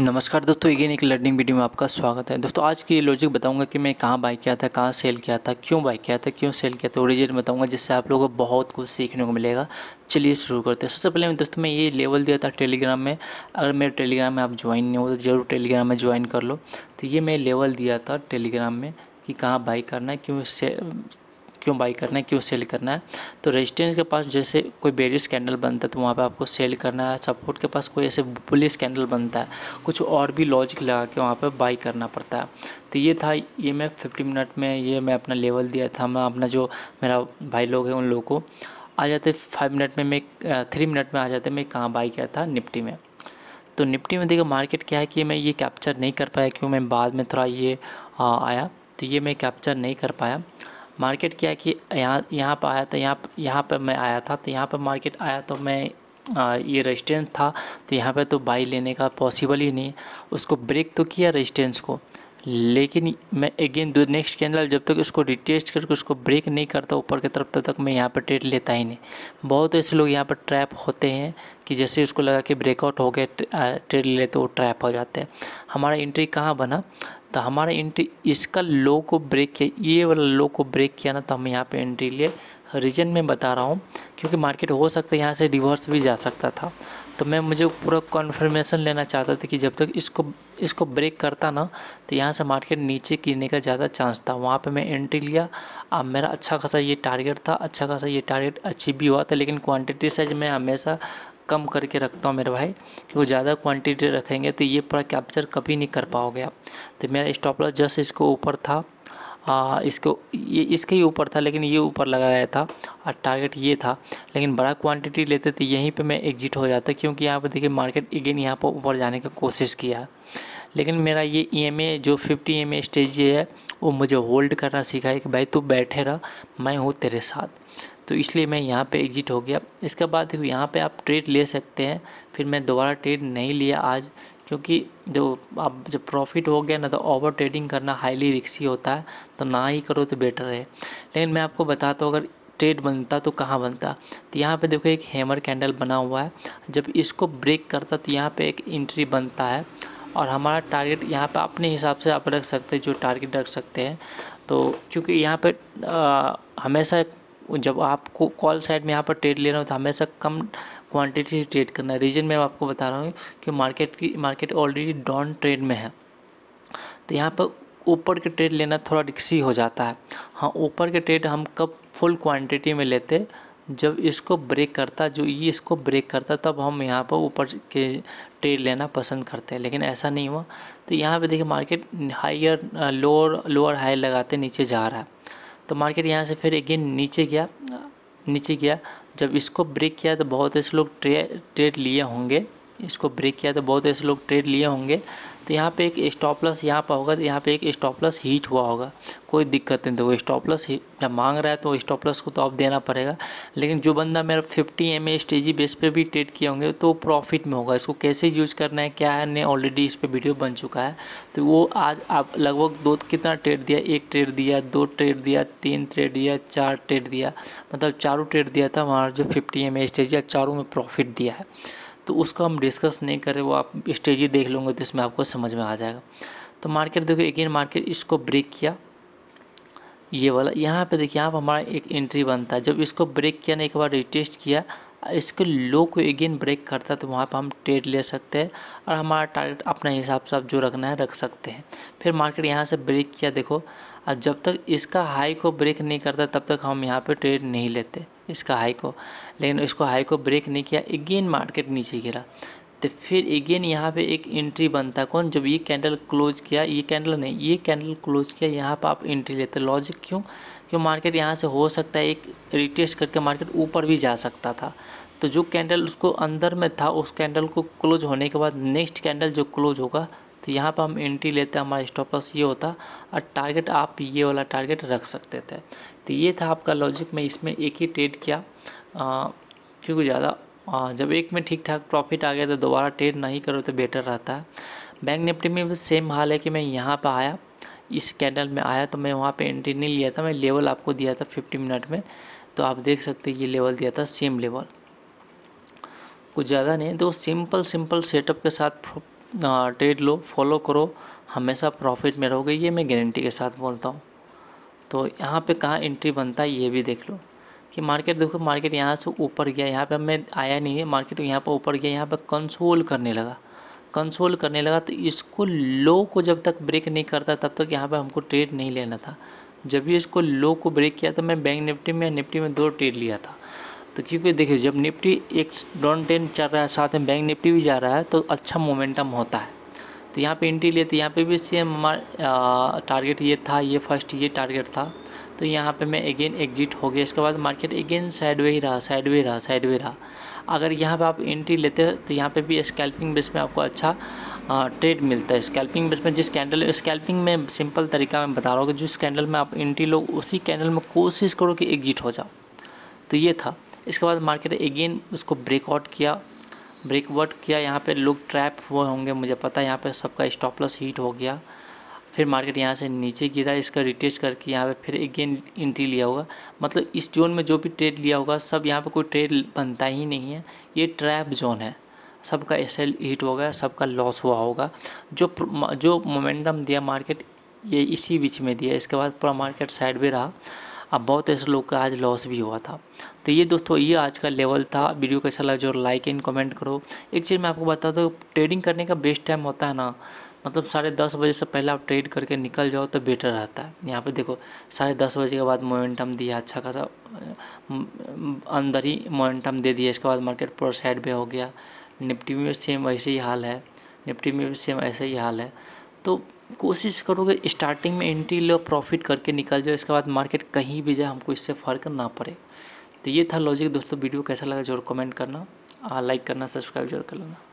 नमस्कार दोस्तों एगेन एक लर्निंग वीडियो में आपका स्वागत है दोस्तों आज की लॉजिक बताऊंगा कि मैं कहाँ बाई किया था कहाँ सेल किया था क्यों बाई किया था क्यों सेल किया था ओरिजिन बताऊंगा जिससे आप लोगों को बहुत कुछ सीखने को मिलेगा चलिए शुरू करते हैं सबसे पहले मैं दोस्तों मैं ये लेवल दिया था टेलीग्राम में अगर मेरे टेलीग्राम में आप ज्वाइन नहीं हो तो जरूर टेलीग्राम में ज्वाइन कर लो तो ये मैं लेवल दिया था टेलीग्राम में कि कहाँ बाई करना है क्यों से क्यों बाई करना है क्यों सेल करना है तो रेजिस्टेंस के पास जैसे कोई बेरिस कैंडल बनता है तो वहाँ पे आपको सेल करना है सपोर्ट के पास कोई ऐसे पुलिस कैंडल बनता है कुछ और भी लॉजिक लगा के वहाँ पे बाई करना पड़ता है तो ये था ये मैं फिफ्टी मिनट में ये मैं अपना लेवल दिया था मैं अपना जो मेरा भाई लोग हैं उन लोगों को आ जाते फाइव मिनट में मैं थ्री मिनट में आ जाते मैं कहाँ बाई किया था निपटी में तो निपटी में देखो मार्केट क्या है कि मैं ये कैप्चर नहीं कर पाया क्यों मैं बाद में थोड़ा ये आया तो ये मैं कैप्चर नहीं कर पाया मार्केट क्या है कि यहाँ यहाँ पर आया था यहाँ यहाँ पर मैं आया था तो यहाँ पर मार्केट आया तो मैं आ, ये रेजिस्टेंस था तो यहाँ पे तो बाई लेने का पॉसिबल ही नहीं उसको ब्रेक तो किया रेजिस्टेंस को लेकिन मैं अगेन दो नेक्स्ट कैंडल जब तक तो उसको रिटेस्ट करके उसको ब्रेक नहीं करता ऊपर की तरफ तब तो तक मैं यहाँ पर ट्रेड लेता ही नहीं बहुत ऐसे लोग यहाँ पर ट्रैप होते हैं कि जैसे उसको लगा कि ब्रेकआउट हो गया ट्रेड ले तो वो ट्रैप हो जाते हैं हमारा एंट्री कहाँ बना तो हमारा एंट्री इसका लो को ब्रेक किया ये वाला लो को ब्रेक किया ना तो हम यहाँ पे एंट्री लिए रीजन में बता रहा हूँ क्योंकि मार्केट हो सकता है यहाँ से रिवर्स भी जा सकता था तो मैं मुझे पूरा कॉन्फर्मेशन लेना चाहता था कि जब तक इसको इसको ब्रेक करता ना तो यहाँ से मार्केट नीचे गिरने का ज़्यादा चांस था वहाँ पे मैं एंट्री लिया अब मेरा अच्छा खासा ये टारगेट था अच्छा खासा ये टारगेट अचीव भी हुआ था लेकिन क्वांटिटी साइज मैं हमेशा कम करके रखता हूँ मेरे भाई क्योंकि ज़्यादा क्वांटिटी रखेंगे तो ये पूरा कैप्चर कभी नहीं कर पाओगे आप तो मेरा स्टॉप लॉस जस्ट इसको ऊपर था आ, इसको ये इसके ही ऊपर था लेकिन ये ऊपर लगा था और टारगेट ये था लेकिन बड़ा क्वांटिटी लेते थे तो यहीं पे मैं एग्जिट हो जाता क्योंकि यहाँ पर देखिए मार्केट अगेन यहाँ पर ऊपर जाने का कोशिश किया लेकिन मेरा ये ई जो फिफ्टी एम स्टेज ये है वो मुझे होल्ड करना सीखा है कि भाई तू बैठे रह मैं हूँ तेरे साथ तो इसलिए मैं यहाँ पे एग्ज़िट हो गया इसके बाद यहाँ पे आप ट्रेड ले सकते हैं फिर मैं दोबारा ट्रेड नहीं लिया आज क्योंकि जो आप जब प्रॉफिट हो गया ना तो ओवर ट्रेडिंग करना हाईली रिक्सी होता है तो ना ही करो तो बेटर है लेकिन मैं आपको बताता हूँ अगर ट्रेड बनता तो कहाँ बनता तो यहाँ पे देखो एक हैमर कैंडल बना हुआ है जब इसको ब्रेक करता तो यहाँ पे एक एंट्री बनता है और हमारा टारगेट यहाँ पे अपने हिसाब से आप रख सकते हैं जो टारगेट रख सकते हैं तो क्योंकि यहाँ पे आ, हमेशा जब आपको कॉल साइड में यहाँ पर ट्रेड ले रहा हूँ तो हमेशा कम क्वांटिटी से ट्रेड करना है रीजन मैं आपको बता रहा हूँ कि मार्केट की मार्केट ऑलरेडी डाउन ट्रेड में है तो यहाँ पर ऊपर के ट्रेड लेना थोड़ा रिक्सी हो जाता है हाँ ऊपर के ट्रेड हम कब फुल क्वांटिटी में लेते जब इसको ब्रेक करता जो ये इसको ब्रेक करता तब हम यहाँ पर ऊपर के ट्रेड लेना पसंद करते हैं लेकिन ऐसा नहीं हुआ तो यहाँ पे देखिए market higher lower lower high लगाते नीचे जा रहा है तो मार्केट यहाँ से फिर अगेन नीचे गया नीचे गया जब इसको ब्रेक किया तो बहुत ऐसे लोग ट्रेड लिए होंगे इसको ब्रेक किया तो बहुत ऐसे लोग ट्रेड लिए होंगे तो यहाँ पे एक स्टॉप लॉस यहाँ पर होगा तो यहाँ पे एक स्टॉप लॉस हीट हुआ होगा कोई दिक्कत नहीं तो वो स्टॉप लॉस जब मांग रहा है तो स्टॉप लॉस को तो आप देना पड़ेगा लेकिन जो बंदा मेरा fifty M A strategy base पे भी ट्रेड किए होंगे तो प्रॉफिट में होगा इसको कैसे यूज करना है क्या है ने ऑलरेडी इस पर वीडियो बन चुका है तो वो आज आप लगभग दो कितना ट्रेड दिया एक ट्रेड दिया दो ट्रेड दिया तीन ट्रेड दिया चार ट्रेड दिया मतलब चारों ट्रेड दिया था हमारा जो फिफ्टी एम ए स्टेज या चारों में प्रॉफिट दिया है तो उसको हम डिस्कस नहीं करें वो आप स्टेजी देख लोगे तो इसमें आपको समझ में आ जाएगा तो मार्केट देखो एगेन मार्केट इसको ब्रेक किया ये वाला यहाँ पे देखिए यहाँ पर हमारा एक एंट्री बनता है जब इसको ब्रेक किया ना एक बार रिटेस्ट किया इसके लो को अगेन ब्रेक करता है तो वहाँ पर हम ट्रेड ले सकते हैं और हमारा टारगेट अपने हिसाब से आप जो रखना है रख सकते हैं फिर मार्केट यहाँ से ब्रेक किया देखो और जब तक इसका हाई को ब्रेक नहीं करता तब तक हम यहाँ पर ट्रेड नहीं लेते इसका हाई को लेकिन इसको हाई को ब्रेक नहीं किया अगेन मार्केट नीचे गिरा तो फिर अगेन यहाँ पे एक एंट्री बनता कौन जब ये कैंडल क्लोज किया ये कैंडल नहीं ये कैंडल क्लोज किया यहाँ पे आप एंट्री लेते लॉजिक क्यों क्यों मार्केट यहाँ से हो सकता है एक रिटेस्ट करके मार्केट ऊपर भी जा सकता था तो जो कैंडल उसको अंदर में था उस कैंडल को क्लोज होने के बाद नेक्स्ट कैंडल जो क्लोज होगा तो यहाँ पर हम एंट्री लेते हैं हमारा स्टॉपस ये होता और टारगेट आप ये वाला टारगेट रख सकते थे तो ये था आपका लॉजिक मैं इसमें एक ही ट्रेड किया क्योंकि ज़्यादा जब एक में ठीक ठाक प्रॉफिट आ गया तो दोबारा ट्रेड नहीं करो तो बेटर रहता है बैंक निफ्टी में भी सेम हाल है कि मैं यहाँ पर आया इस कैंडल में आया तो मैं वहाँ पर एंट्री नहीं लिया था मैं लेवल आपको दिया था फिफ्टी मिनट में तो आप देख सकते ये लेवल दिया था सेम लेवल कुछ ज़्यादा नहीं तो सिंपल सिंपल सेटअप के साथ ट्रेड लो फॉलो करो हमेशा प्रॉफिट में रहोगे ये मैं गारंटी के साथ बोलता हूँ तो यहाँ पे कहाँ एंट्री बनता है ये भी देख लो कि मार्केट देखो मार्केट यहाँ से ऊपर गया यहाँ पे हमें आया नहीं है मार्केट यहाँ पर ऊपर गया यहाँ पर कंसोल करने लगा कंसोल करने लगा तो इसको लो को जब तक ब्रेक नहीं करता तब तक यहाँ पर हमको ट्रेड नहीं लेना था जब भी इसको लो को ब्रेक किया तो मैं बैंक निफ्टी में निफ्टी में दो ट्रेड लिया था तो क्योंकि देखिए जब निफ्टी एक डाउन टेन चल रहा है साथ में बैंक निफ्टी भी जा रहा है तो अच्छा मोमेंटम होता है तो यहाँ पे एंट्री लेते तो यहाँ पे भी सेम हमारा टारगेट ये था ये फर्स्ट ये टारगेट था तो यहाँ पे मैं अगेन एग्जिट हो गया इसके बाद मार्केट अगेन साइडवे ही रहा साइडवे रहा साइडवे रहा अगर यहाँ पे आप एंट्री लेते हो तो यहाँ पे भी स्कैल्पिंग बेस में आपको अच्छा ट्रेड मिलता है स्कैल्पिंग बेस में जिस कैंडल स्कैल्पिंग में सिंपल तरीका मैं बता रहा हूँ कि जिस कैंडल में आप एंट्री लो उसी कैंडल में कोशिश करो कि एग्जिट हो जाओ तो ये था इसके बाद मार्केट अगेन उसको ब्रेकआउट किया ब्रेकआउट किया यहाँ पे लोग ट्रैप हुए होंगे मुझे पता है यहाँ पे सबका स्टॉप लॉस हीट हो गया फिर मार्केट यहाँ से नीचे गिरा इसका रिटेस्ट करके यहाँ पे फिर अगेन एंट्री लिया होगा मतलब इस जोन में जो भी ट्रेड लिया होगा सब यहाँ पे कोई ट्रेड बनता ही नहीं है ये ट्रैप जोन है सबका एसएल हीट हो गया सबका लॉस हुआ होगा जो जो मोमेंटम दिया मार्केट ये इसी बीच में दिया इसके बाद पूरा मार्केट साइड भी रहा अब बहुत ऐसे लोग का आज लॉस भी हुआ था तो ये दोस्तों ये आज का लेवल था वीडियो कैसा लगा जो लाइक एंड कमेंट करो एक चीज़ मैं आपको बता दूँ ट्रेडिंग करने का बेस्ट टाइम होता है ना मतलब साढ़े दस बजे से पहले आप ट्रेड करके निकल जाओ तो बेटर रहता है यहाँ पे देखो साढ़े दस बजे के बाद मोमेंटम दिया अच्छा खासा अंदर ही मोमेंटम दे दिया इसके बाद मार्केट पूरा साइड पर हो गया निपटी में सेम वैसे ही हाल है निपटी में भी सेम ऐसा ही हाल है तो कोशिश करोगे स्टार्टिंग में एंट्री लो प्रॉफिट करके निकल जाओ इसके बाद मार्केट कहीं भी जाए हमको इससे फ़र्क ना पड़े तो ये था लॉजिक दोस्तों वीडियो कैसा लगा जरूर कमेंट करना लाइक करना सब्सक्राइब जरूर कर लेना